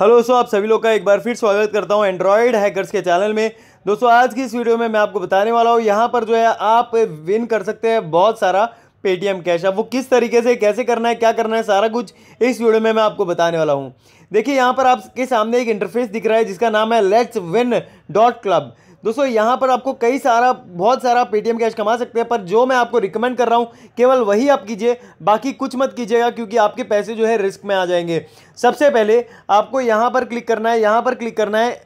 hello दोस्तों आप सभी लोग का एक बार फिर स्वागत करता हूं एंड्रॉयड हैकर्स के चैनल में दोस्तों आज की इस वीडियो में मैं आपको बताने वाला हूं यहां पर जो है आप विन कर सकते हैं बहुत सारा पेटीएम कैश अब वो किस तरीके से कैसे करना है क्या करना है सारा कुछ इस वीडियो में मैं आपको बताने वाला हूँ देखिए यहाँ पर आपके सामने एक इंटरफेस दिख रहा है जिसका नाम है लेट्स विन डॉट क्लब दोस्तों यहाँ पर आपको कई सारा बहुत सारा पेटीएम कैश कमा सकते हैं पर जो मैं आपको रिकमेंड कर रहा हूँ केवल वही आप कीजिए बाकी कुछ मत कीजिएगा क्योंकि आपके पैसे जो है रिस्क में आ जाएंगे सबसे पहले आपको यहाँ पर क्लिक करना है यहाँ पर क्लिक करना है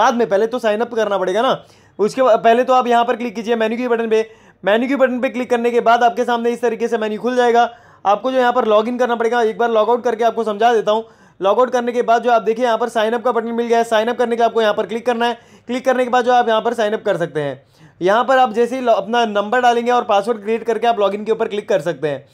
बाद में पहले तो साइनअप करना पड़ेगा ना उसके पहले तो आप यहाँ पर क्लिक कीजिए मेन्यू के बटन पर मेन्यू के बटन पर क्लिक करने के बाद आपके सामने इस तरीके से मेन्यू खुल जाएगा आपको जो यहाँ पर लॉगिन करना पड़ेगा एक बार लॉगआउट करके आपको समझा देता हूँ लॉगआउट करने के बाद जो आप देखिए यहाँ पर साइनअप का बटन मिल गया है साइनअप करने के आपको यहाँ पर क्लिक करना है क्लिक करने के बाद जो आप यहाँ पर साइनअप कर सकते हैं यहाँ पर आप जैसे ही अपना नंबर डालेंगे और पासवर्ड क्रिएट करके आप लॉगिन के ऊपर क्लिक कर सकते हैं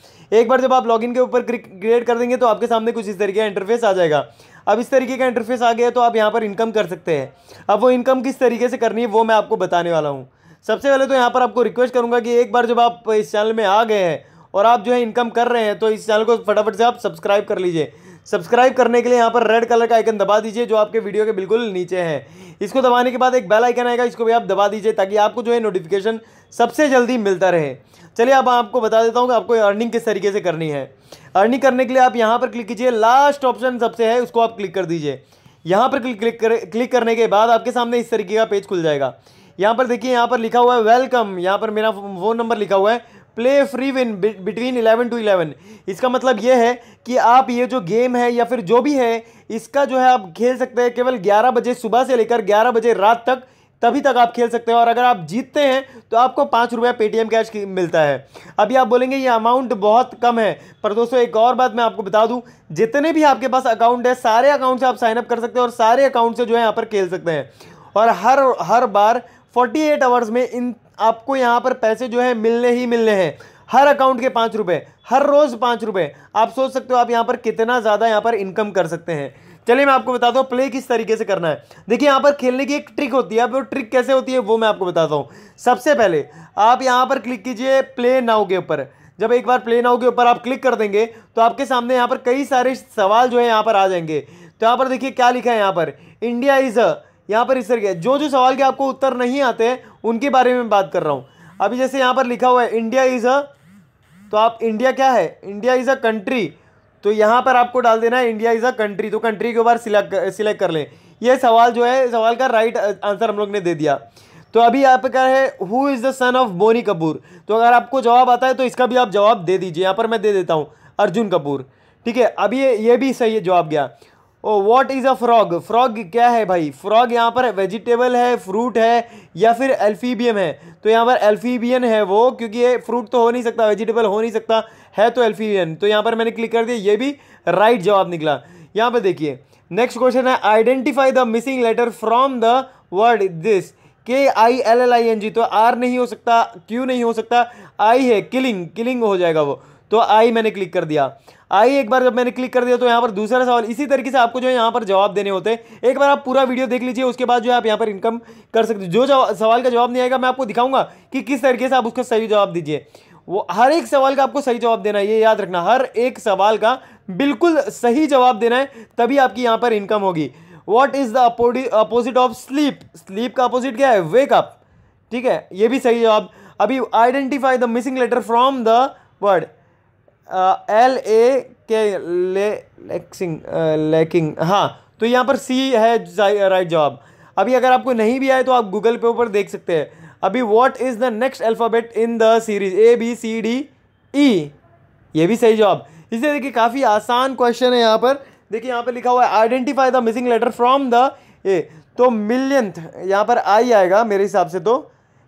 एक बार जब आप लॉगिन के ऊपर क्रिएट कर देंगे तो आपके सामने कुछ इस तरीके का इंटरफेस आ जाएगा अब इस तरीके का इंटरफेस आ गया तो आप यहाँ पर इनकम कर सकते हैं अब वो इनकम किस तरीके से करनी है वो मैं आपको बताने वाला हूँ सबसे पहले तो यहाँ पर आपको रिक्वेस्ट करूँगा कि एक बार जब आप इस चैनल में आ गए हैं और आप जो है इनकम कर रहे हैं तो इस चैनल को फटाफट से आप सब्सक्राइब कर लीजिए सब्सक्राइब करने के लिए यहाँ पर रेड कलर का आइकन दबा दीजिए जो आपके वीडियो के बिल्कुल नीचे है इसको दबाने के बाद एक बेल आइकन आएगा इसको भी आप दबा दीजिए ताकि आपको जो है नोटिफिकेशन सबसे जल्दी मिलता रहे चलिए अब आपको बता देता हूँ कि आपको अर्निंग किस तरीके से करनी है अर्निंग करने के लिए आप यहाँ पर क्लिक कीजिए लास्ट ऑप्शन सबसे है उसको आप क्लिक कर दीजिए यहाँ पर क्लिक क्लिक कर क्लिक करने के बाद आपके सामने इस तरीके का पेज खुल जाएगा यहाँ पर देखिए यहाँ पर लिखा हुआ है वेलकम यहाँ पर मेरा फ़ोन नंबर लिखा हुआ है play free win between 11 to 11 इसका मतलब ये है कि आप ये जो गेम है या फिर जो भी है इसका जो है आप खेल सकते हैं केवल 11 बजे सुबह से लेकर 11 बजे रात तक तभी तक आप खेल सकते हैं और अगर आप जीतते हैं तो आपको पाँच रुपया पेटीएम कैश मिलता है अभी आप बोलेंगे ये अमाउंट बहुत कम है पर दोस्तों एक और बात मैं आपको बता दूं जितने भी आपके पास अकाउंट है सारे अकाउंट से आप साइनअप कर सकते हैं और सारे अकाउंट से जो है यहाँ पर खेल सकते हैं और हर हर बार 48 आवर्स में इन आपको यहाँ पर पैसे जो है मिलने ही मिलने हैं हर अकाउंट के पाँच रुपये हर रोज़ पाँच रुपये आप सोच सकते हो आप यहाँ पर कितना ज़्यादा यहाँ पर इनकम कर सकते हैं चलिए मैं आपको बताता हूँ प्ले किस तरीके से करना है देखिए यहाँ पर खेलने की एक ट्रिक होती है अब वो ट्रिक कैसे होती है वो मैं आपको बताता हूँ सबसे पहले आप यहाँ पर क्लिक कीजिए प्ले नाउ के ऊपर जब एक बार प्ले नाउ के ऊपर आप क्लिक कर देंगे तो आपके सामने यहाँ पर कई सारे सवाल जो है यहाँ पर आ जाएंगे तो यहाँ पर देखिए क्या लिखा है यहाँ पर इंडिया इज़ अ यहाँ पर इस तरह जो जो सवाल के आपको उत्तर नहीं आते उनके बारे में बात कर रहा हूँ अभी जैसे यहाँ पर लिखा हुआ है इंडिया इज़ अ तो आप इंडिया क्या है इंडिया इज़ अ कंट्री तो यहाँ पर आपको डाल देना है इंडिया इज़ अ कंट्री तो कंट्री के ऊपर सिलेक्ट कर लें यह सवाल जो है सवाल का राइट आंसर हम लोग ने दे दिया तो अभी क्या है who is the son of Boney Kapoor तो अगर आपको जवाब आता है तो इसका भी आप जवाब दे दीजिए यहाँ पर मैं दे देता हूँ अर्जुन कपूर ठीक है अभी ये ये भी सही जवाब गया oh what is a frog frog क्या है भाई फ्रॉग यहाँ पर वेजिटेबल है फ्रूट है या फिर एल्फीबियम है तो यहाँ पर एल्फीबियन है वो क्योंकि ये फ्रूट तो हो नहीं सकता वेजिटेबल हो नहीं सकता है तो एल्फीबियन तो यहाँ पर मैंने क्लिक कर दिया ये भी राइट जवाब निकला यहाँ पर देखिए नेक्स्ट क्वेश्चन है identify the missing letter from the word this K I L L I N G तो आर नहीं हो सकता क्यू नहीं हो सकता आई है किलिंग किलिंग हो जाएगा वो तो आई मैंने क्लिक कर दिया आई एक बार जब मैंने क्लिक कर दिया तो यहाँ पर दूसरा सवाल इसी तरीके से आपको जो है यहाँ पर जवाब देने होते हैं एक बार आप पूरा वीडियो देख लीजिए उसके बाद जो है आप यहाँ पर इनकम कर सकते जो सवाल का जवाब नहीं आएगा मैं आपको दिखाऊंगा कि किस तरीके से आप उसका सही जवाब दीजिए वो हर एक सवाल का आपको सही जवाब देना है ये याद रखना हर एक सवाल का बिल्कुल सही जवाब देना है तभी आपकी यहाँ पर इनकम होगी what is the opposite of sleep sleep का अपोजिट क्या है वेकअप ठीक है ये भी सही जवाब अभी identify the missing letter from the word L A K ले लेक्सिंग लेकिंग हाँ तो यहाँ पर सी है राइट जवाब अभी अगर आपको नहीं भी आए तो आप गूगल पे ऊपर देख सकते हैं अभी what is the next alphabet in the series A B C D E ये भी सही जवाब इसे देखिए काफ़ी आसान क्वेश्चन है यहाँ पर देखिए यहाँ पर लिखा हुआ है identify the missing letter from the A तो मिलियंथ यहाँ पर आई आएगा मेरे हिसाब से तो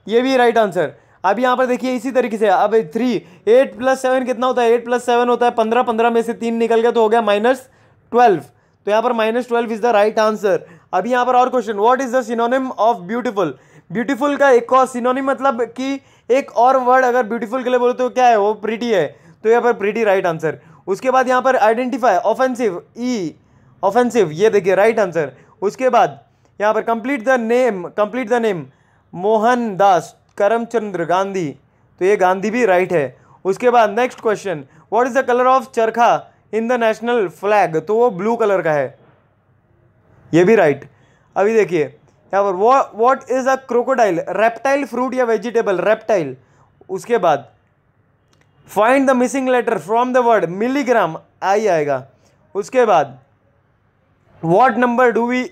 ये भी राइट आंसर अब यहाँ पर देखिए इसी तरीके से अब थ्री एट प्लस सेवन कितना होता है एट प्लस सेवन होता है पंद्रह पंद्रह में से तीन निकल गया तो हो गया माइनस ट्वेल्व तो यहाँ पर minus twelve is the right answer अभी यहाँ पर और question what is the synonym of beautiful beautiful का एक और सिनोनिम मतलब कि एक और वर्ड अगर ब्यूटीफुल के लिए बोलते तो क्या है वो प्रीटी है तो यहाँ पर प्रीटी राइट आंसर उसके बाद यहाँ पर आइडेंटिफाई ऑफेंसिव ई ऑफेंसिव ये देखिए राइट आंसर उसके बाद यहाँ पर complete the name complete the name Mohan Das Karamchandra Gandhi तो ये गांधी भी राइट है उसके बाद next question what is the colour of charkha in the national flag तो वो ब्लू कलर का है ये भी राइट अभी देखिए यहाँ पर what is a crocodile reptile fruit या वेजिटेबल रेप्टाइल उसके बाद find the missing letter from the word milligram I आएगा उसके बाद what number do we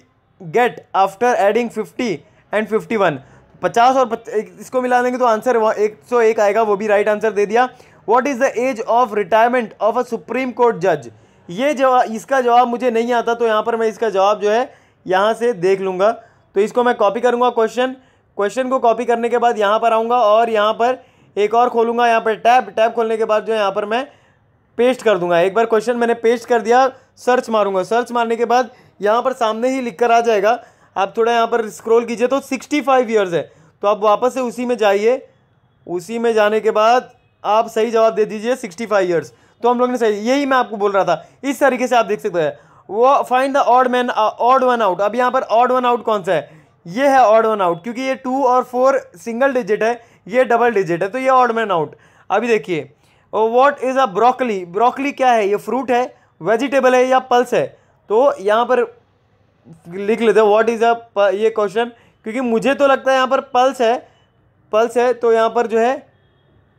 get after adding fifty and fifty one पचास और पच, इसको मिला देंगे तो आंसर एक सौ एक आएगा वो भी राइट आंसर दे दिया what is the age of retirement of a supreme court जज ये जवाब इसका जवाब मुझे नहीं आता तो यहाँ पर मैं इसका जवाब जो है यहाँ से देख लूँगा तो इसको मैं कॉपी करूँगा क्वेश्चन क्वेश्चन को कॉपी करने के बाद यहाँ पर आऊँगा और यहाँ पर एक और खोलूँगा यहाँ पर टैब टैब खोलने के बाद जो है यहाँ पर मैं पेस्ट कर दूंगा एक बार क्वेश्चन मैंने पेस्ट कर दिया सर्च मारूंगा सर्च मारने के बाद यहाँ पर सामने ही लिख कर आ जाएगा आप थोड़ा यहाँ पर स्क्रॉल कीजिए तो सिक्सटी फाइव ईयर्स है तो आप वापस से उसी में जाइए उसी में जाने के बाद आप सही जवाब दे दीजिए सिक्सटी फाइव ईयर्स तो हम लोग ने सही यही मैं आपको बोल रहा था इस तरीके से आप देख सकते हैं वो find the odd man odd one out अब यहाँ पर ऑड वन आउट कौन सा है ये है ऑड वन आउट क्योंकि ये टू और फोर सिंगल डिजिट है ये डबल डिजिट है तो ये ऑड मैन आउट अभी देखिए what is a broccoli broccoli क्या है ये फ्रूट है वेजिटेबल है या पल्स है तो यहाँ पर लिख लेते हैं व्हाट इज़ अ ये क्वेश्चन क्योंकि मुझे तो लगता है यहाँ पर पल्स है पल्स है तो यहाँ पर जो है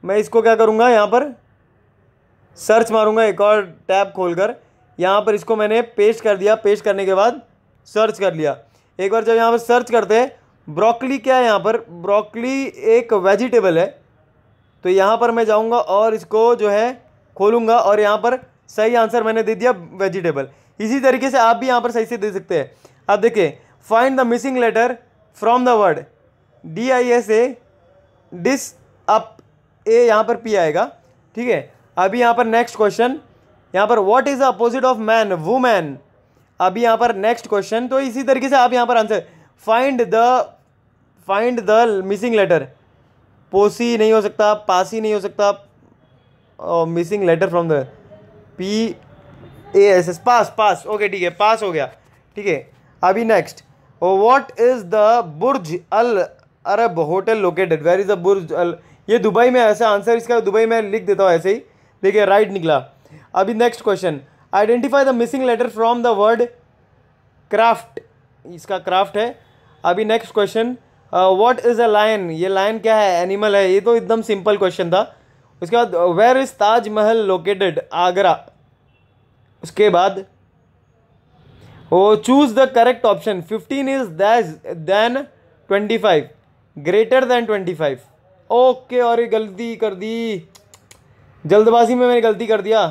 मैं इसको क्या करूँगा यहाँ पर सर्च मारूंगा एक और टैब खोलकर यहाँ पर इसको मैंने पेस्ट कर दिया पेस्ट करने के बाद सर्च कर लिया एक बार जब यहाँ पर सर्च करते हैं ब्रोकली क्या है यहाँ पर ब्रोकली एक वेजिटेबल है तो यहाँ पर मैं जाऊँगा और इसको जो है खोलूँगा और यहाँ पर सही आंसर मैंने दे दिया वेजिटेबल इसी तरीके से आप भी यहाँ पर सही से दे सकते हैं अब देखिए find the missing letter from the word D I S A dis up A यहाँ पर पी आएगा ठीक है अभी यहाँ पर नेक्स्ट क्वेश्चन यहाँ पर what is the opposite of man woman अभी यहाँ पर नेक्स्ट क्वेश्चन तो इसी तरीके से आप यहाँ पर answer find the find the missing letter पोसी नहीं हो सकता पासी नहीं हो सकता missing letter from the P A S S pass pass okay ठीक है पास हो गया ठीक है अभी next what is the Burj Al Arab hotel located where is the Burj Al ये दुबई में ऐसा आंसर इसका दुबई में लिख देता हूँ ऐसे ही देखिए राइट निकला अभी next question identify the missing letter from the word craft इसका क्राफ्ट है अभी next question what is a lion ये लाइन क्या है एनिमल है ये तो एकदम सिंपल क्वेश्चन था उसके बाद where is Taj Mahal located Agra उसके बाद oh choose the correct option fifteen is then twenty five greater than twenty five okay और ये गलती कर दी जल्दबाजी में मैंने गलती कर दिया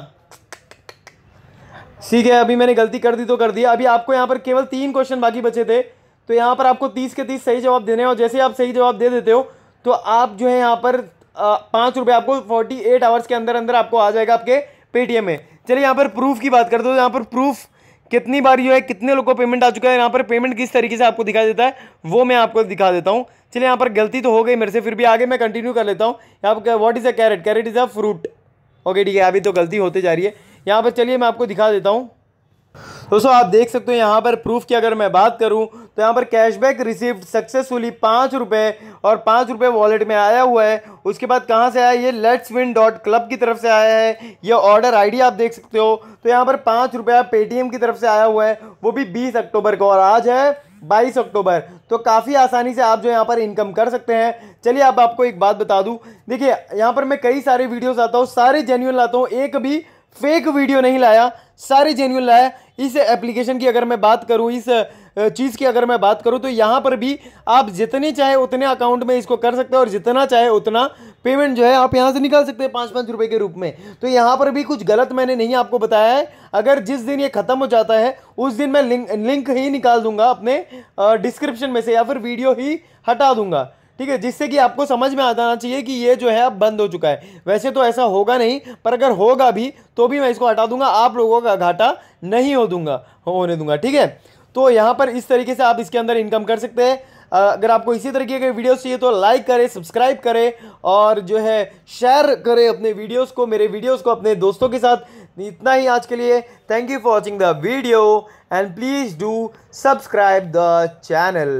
ठीक है अभी मैंने गलती कर दी तो कर दिया अभी आपको यहाँ पर केवल तीन क्वेश्चन बाकी बचे थे तो यहाँ पर आपको तीस के तीस सही जवाब देने और जैसे आप सही जवाब दे देते हो तो आप जो है यहाँ पर पाँच रुपये आपको फोर्टी एट आवर्स के अंदर अंदर आपको आ जाएगा आपके पेटीएम में चलिए यहाँ पर प्रूफ की बात करते हो यहाँ पर प्रूफ कितनी बार जो है कितने लोग को पेमेंट आ चुका है यहाँ पर पेमेंट किस तरीके से आपको दिखाई देता है वो मैं आपको दिखा देता हूँ चलिए यहाँ पर गलती तो हो गई मेरे से फिर भी आगे मैं कंटिन्यू कर लेता हूँ यहाँ पर what is a carrot carrot is a fruit okay ठीक है अभी तो गलती होते जा रही है यहाँ पर चलिए मैं आपको दिखा देता हूँ दोस्तों आप देख सकते हो यहाँ पर प्रूफ की अगर मैं बात करूँ तो यहाँ पर कैशबैक रिसिप्ट सक्सेसफुली पाँच रुपये और पाँच रुपये वॉलेट में आया हुआ है उसके बाद कहाँ से आया ये लेट्स विन डॉट क्लब की तरफ से आया है ये ऑर्डर आईडी आप देख सकते हो तो यहाँ पर पाँच रुपया पेटीएम की तरफ से आया हुआ है वो भी बीस अक्टूबर को और आज है बाईस अक्टूबर तो काफ़ी आसानी से आप जो यहाँ पर इनकम कर सकते हैं चलिए अब आपको एक बात बता दूँ देखिए यहाँ पर मैं कई सारे वीडियोज आता हूँ सारे जेन्यून लाता हूँ एक भी फेक वीडियो नहीं लाया सारे जेन्यून लाए इस एप्लीकेशन की अगर मैं बात करूँ इस चीज़ की अगर मैं बात करूँ तो यहाँ पर भी आप जितने चाहे उतने अकाउंट में इसको कर सकते हैं और जितना चाहे उतना पेमेंट जो है आप यहाँ से निकाल सकते हैं पाँच पाँच रुपये के रूप में तो यहाँ पर भी कुछ गलत मैंने नहीं आपको बताया है अगर जिस दिन ये ख़त्म हो जाता है उस दिन मैं लिंक लिंक ही निकाल दूंगा अपने डिस्क्रिप्शन में से या फिर वीडियो ही हटा दूंगा ठीक है जिससे कि आपको समझ में आ जाना चाहिए कि ये जो है अब बंद हो चुका है वैसे तो ऐसा होगा नहीं पर अगर होगा भी तो भी मैं इसको हटा दूंगा आप लोगों का घाटा नहीं हो दूंगा होने दूंगा ठीक है तो यहाँ पर इस तरीके से आप इसके अंदर इनकम कर सकते हैं अगर आपको इसी तरीके के वीडियोस चाहिए तो लाइक करें सब्सक्राइब करें और जो है शेयर करें अपने वीडियोस को मेरे वीडियोस को अपने दोस्तों के साथ इतना ही आज के लिए thank you for watching the video and please do subscribe the channel